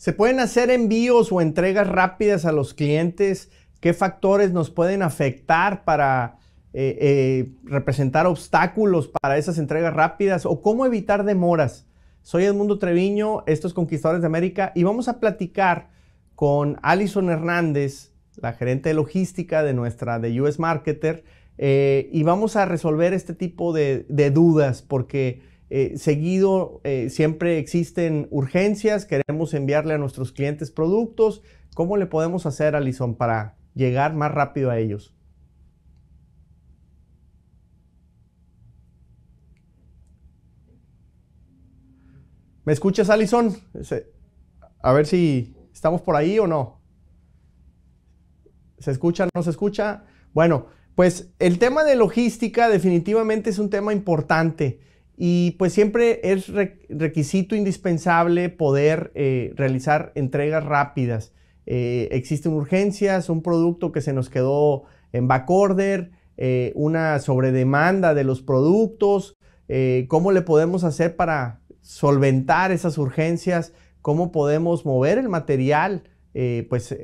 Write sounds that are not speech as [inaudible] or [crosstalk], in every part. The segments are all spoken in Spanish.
¿Se pueden hacer envíos o entregas rápidas a los clientes? ¿Qué factores nos pueden afectar para eh, eh, representar obstáculos para esas entregas rápidas? ¿O cómo evitar demoras? Soy Edmundo Treviño, estos es Conquistadores de América, y vamos a platicar con Alison Hernández, la gerente de logística de nuestra de US Marketer, eh, y vamos a resolver este tipo de dudas, porque eh, seguido, eh, siempre existen urgencias, queremos enviarle a nuestros clientes productos. ¿Cómo le podemos hacer, Alison, para llegar más rápido a ellos? ¿Me escuchas, Alison? A ver si estamos por ahí o no. ¿Se escucha? o ¿No se escucha? Bueno, pues el tema de logística definitivamente es un tema importante. Y pues siempre es requisito indispensable poder eh, realizar entregas rápidas. Eh, existen urgencias, un producto que se nos quedó en backorder, eh, una sobredemanda de los productos, eh, cómo le podemos hacer para solventar esas urgencias, cómo podemos mover el material, pues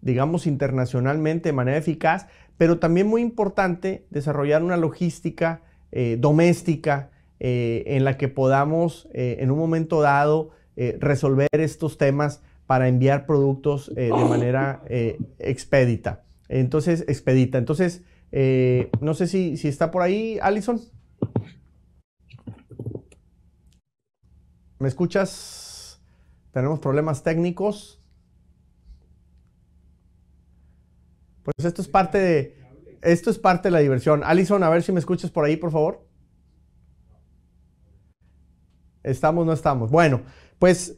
digamos internacionalmente de manera eficaz, pero también muy importante desarrollar una logística doméstica, eh, en la que podamos eh, en un momento dado eh, resolver estos temas para enviar productos de oh. manera expedita. Entonces, expedita. Entonces, no sé si, si, está por ahí, Alison ¿Me escuchas? Tenemos problemas técnicos. Pues esto es parte de, esto es parte de la diversión. Alison a ver si me escuchas por ahí, por favor. Estamos, no estamos. Bueno, pues,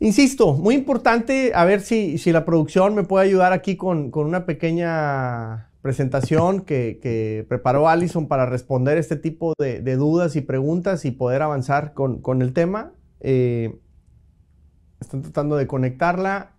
insisto, muy importante, a ver si, si la producción me puede ayudar aquí con, una pequeña presentación que, preparó Allison para responder este tipo de, dudas y preguntas y poder avanzar con, el tema. Eh, están tratando de conectarla.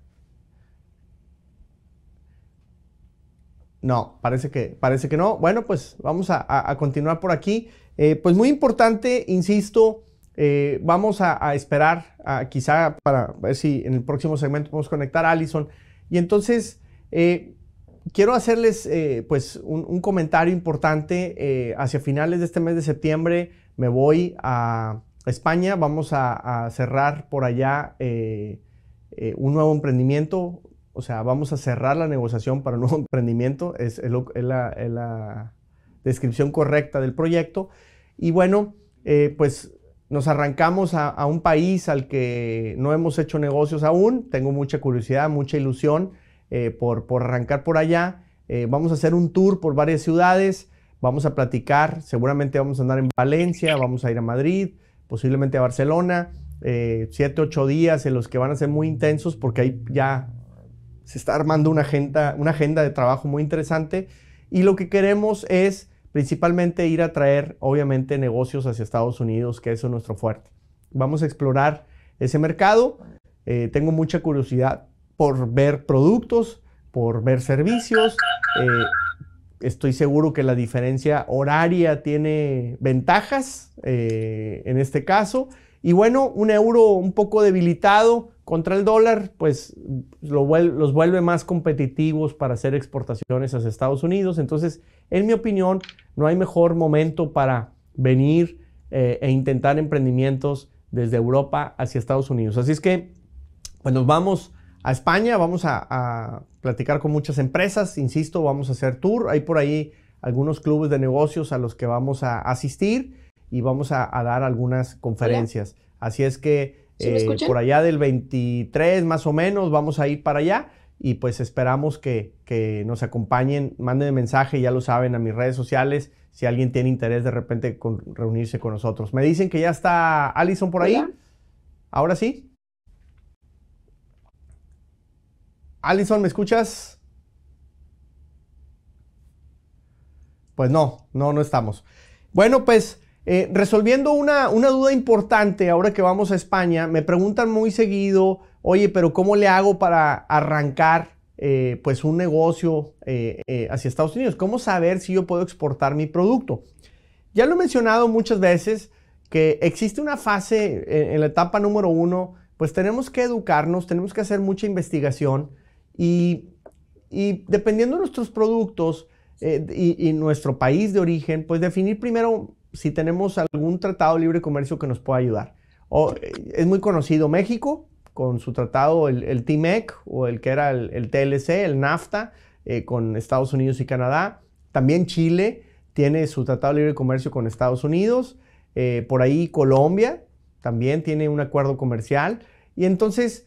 No, parece que, parece que no. Bueno, pues vamos a, continuar por aquí. Eh, pues muy importante, insisto, eh, vamos a, esperar, quizá para ver si en el próximo segmento podemos conectar a Allison. Y entonces, eh, quiero hacerles eh, pues un, comentario importante. hacia finales de este mes de septiembre me voy a España. Vamos a, cerrar por allá un nuevo emprendimiento. O sea, vamos a cerrar la negociación para un nuevo [laughs] emprendimiento. Es, la, es la, descripción correcta del proyecto. Y bueno, pues nos arrancamos a, un país al que no hemos hecho negocios aún. Tengo mucha curiosidad, mucha ilusión eh, por, arrancar por allá. Eh, vamos a hacer un tour por varias ciudades, vamos a platicar, seguramente vamos a andar en Valencia, vamos a ir a Madrid, posiblemente a Barcelona, eh, siete, ocho días en los que van a ser muy intensos porque ahí ya se está armando una agenda, una agenda de trabajo muy interesante. Y lo que queremos es Principalmente ir a traer, obviamente, negocios hacia Estados Unidos, que eso es nuestro fuerte. Vamos a explorar ese mercado. Eh, tengo mucha curiosidad por ver productos, por ver servicios. Eh, estoy seguro que la diferencia horaria tiene ventajas eh, en este caso. Y bueno, un euro un poco debilitado contra el dólar, pues los vuelve más competitivos para hacer exportaciones hacia Estados Unidos. Entonces, en mi opinión, no hay mejor momento para venir eh, e intentar emprendimientos desde Europa hacia Estados Unidos. Así es que, pues nos vamos a España, vamos a, a platicar con muchas empresas, insisto, vamos a hacer tour. Hay por ahí algunos clubes de negocios a los que vamos a asistir y vamos a, dar algunas conferencias. Así es que eh, por allá del 23 más o menos vamos a ir para allá y pues esperamos que, nos acompañen, manden mensaje, ya lo saben, a mis redes sociales, si alguien tiene interés de repente con, reunirse con nosotros. Me dicen que ya está Alison por ahí. Ahora sí. Alison ¿me escuchas? Pues no, no, no estamos. Bueno, pues eh, resolviendo una, duda importante ahora que vamos a España, me preguntan muy seguido, oye, pero ¿cómo le hago para arrancar eh, pues un negocio eh, hacia Estados Unidos? ¿Cómo saber si yo puedo exportar mi producto? Ya lo he mencionado muchas veces que existe una fase en la etapa número uno, pues tenemos que educarnos, tenemos que hacer mucha investigación y, dependiendo de nuestros productos y, y nuestro país de origen, pues definir primero si tenemos algún tratado de libre comercio que nos pueda ayudar. Eh, es muy conocido México con su tratado, el, el e o el que era el, TLC, el NAFTA, eh, con Estados Unidos y Canadá. También Chile tiene su tratado de libre comercio con Estados Unidos. Eh, por ahí Colombia también tiene un acuerdo comercial. Y entonces,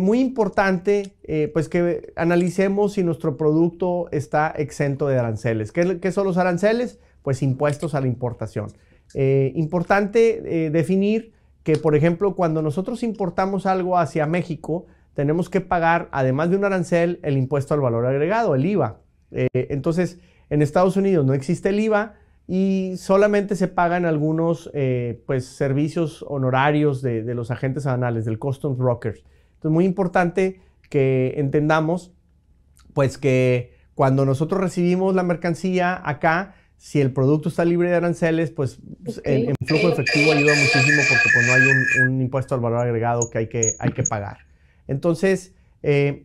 muy importante, pues que analicemos si nuestro producto está exento de aranceles. ¿Qué, son los aranceles? pues impuestos a la importación. Eh, importante eh, definir que, por ejemplo, cuando nosotros importamos algo hacia México, tenemos que pagar, además de un arancel, el impuesto al valor agregado, el IVA. Eh, entonces, en Estados Unidos no existe el IVA y solamente se pagan algunos pues, servicios honorarios de, los agentes aduanales, del Customs Brokers Entonces, muy importante que entendamos, pues que cuando nosotros recibimos la mercancía acá, si el producto está libre de aranceles, pues el pues, en, flujo efectivo ayuda muchísimo porque pues, no hay un, impuesto al valor agregado que hay que, hay que pagar. Entonces, eh,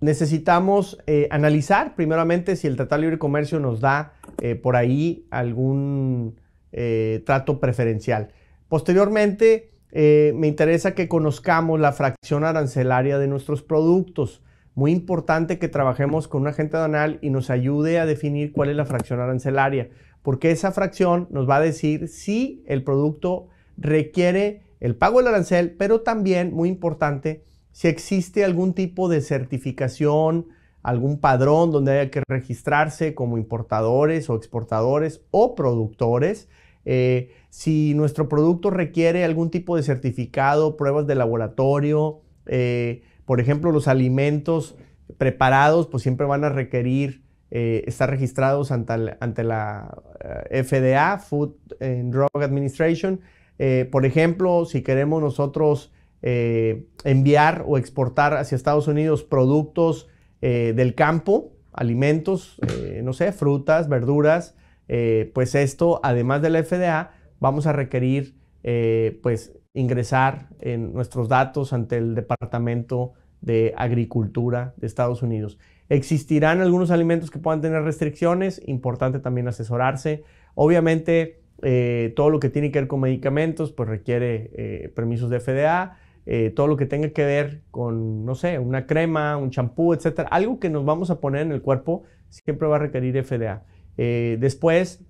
necesitamos eh, analizar primeramente si el Tratado de Libre Comercio nos da eh, por ahí algún trato preferencial. Posteriormente, me interesa que conozcamos la fracción arancelaria de nuestros productos muy importante que trabajemos con un agente aduanal y nos ayude a definir cuál es la fracción arancelaria, porque esa fracción nos va a decir si el producto requiere el pago del arancel, pero también, muy importante, si existe algún tipo de certificación, algún padrón donde haya que registrarse como importadores o exportadores o productores. Eh, si nuestro producto requiere algún tipo de certificado, pruebas de laboratorio, eh, por ejemplo, los alimentos preparados pues siempre van a requerir eh, estar registrados ante, la, eh, FDA, Food and Drug Administration. Eh, por ejemplo, si queremos nosotros enviar o exportar hacia Estados Unidos productos del campo, alimentos, no sé, frutas, verduras, pues esto, además de la FDA, vamos a requerir pues ingresar en nuestros datos ante el Departamento de Agricultura de Estados Unidos. Existirán algunos alimentos que puedan tener restricciones, importante también asesorarse. Obviamente, eh, todo lo que tiene que ver con medicamentos, pues requiere eh, permisos de FDA. Eh, todo lo que tenga que ver con, no sé, una crema, un champú, etcétera, algo que nos vamos a poner en el cuerpo, siempre va a requerir FDA. después,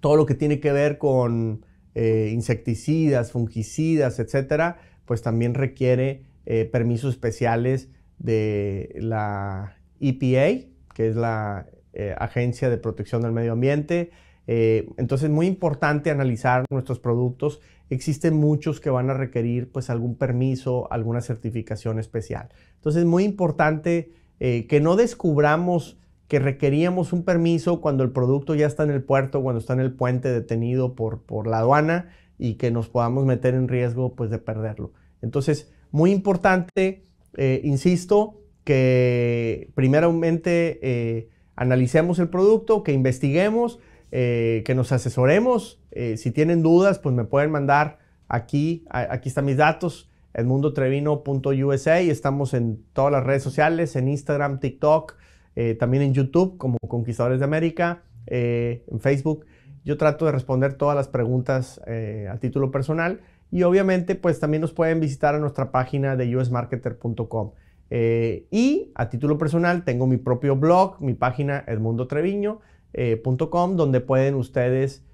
todo lo que tiene que ver con eh, insecticidas, fungicidas, etcétera, pues también requiere eh, permisos especiales de la EPA, que es la eh, Agencia de Protección del Medio Ambiente. entonces, es muy importante analizar nuestros productos. Existen muchos que van a requerir pues algún permiso, alguna certificación especial. Entonces, es muy importante que no descubramos que requeríamos un permiso cuando el producto ya está en el puerto, cuando está en el puente detenido por, por la aduana y que nos podamos meter en riesgo pues, de perderlo. Entonces, muy importante, eh, insisto, que primeramente eh, analicemos el producto, que investiguemos, eh, que nos asesoremos. si tienen dudas, pues me pueden mandar aquí, aquí están mis datos, y Estamos en todas las redes sociales, en Instagram, TikTok, eh, también en YouTube como Conquistadores de América, eh, en Facebook. Yo trato de responder todas las preguntas eh, a título personal y obviamente pues también nos pueden visitar a nuestra página de usmarketer.com. y a título personal tengo mi propio blog, mi página edmundotreviño.com donde pueden ustedes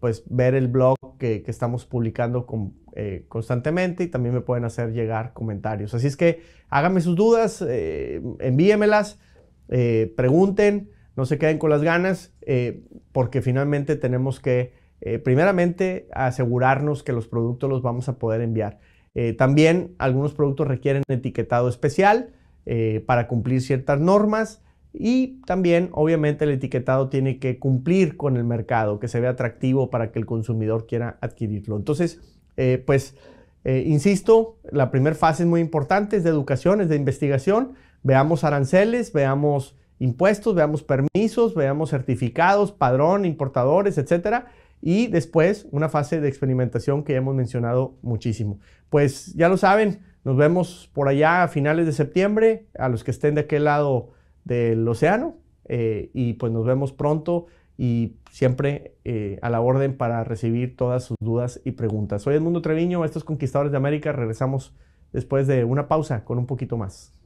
pues, ver el blog que, estamos publicando constantemente y también me pueden hacer llegar comentarios. Así es que háganme sus dudas, envíemelas eh, pregunten, no se queden con las ganas, eh, porque finalmente tenemos que, eh, primeramente, asegurarnos que los productos los vamos a poder enviar. también algunos productos requieren etiquetado especial para cumplir ciertas normas y también, obviamente, el etiquetado tiene que cumplir con el mercado, que se vea atractivo para que el consumidor quiera adquirirlo. Entonces, pues, insisto, la primera fase es muy importante, es de educación, es de investigación Veamos aranceles, veamos impuestos, veamos permisos, veamos certificados, padrón, importadores, etcétera. Y después una fase de experimentación que ya hemos mencionado muchísimo. Pues ya lo saben, nos vemos por allá a finales de septiembre, a los que estén de aquel lado del océano. Eh, y pues nos vemos pronto y siempre eh, a la orden para recibir todas sus dudas y preguntas. Soy Edmundo Treviño, estos Conquistadores de América. Regresamos después de una pausa con un poquito más.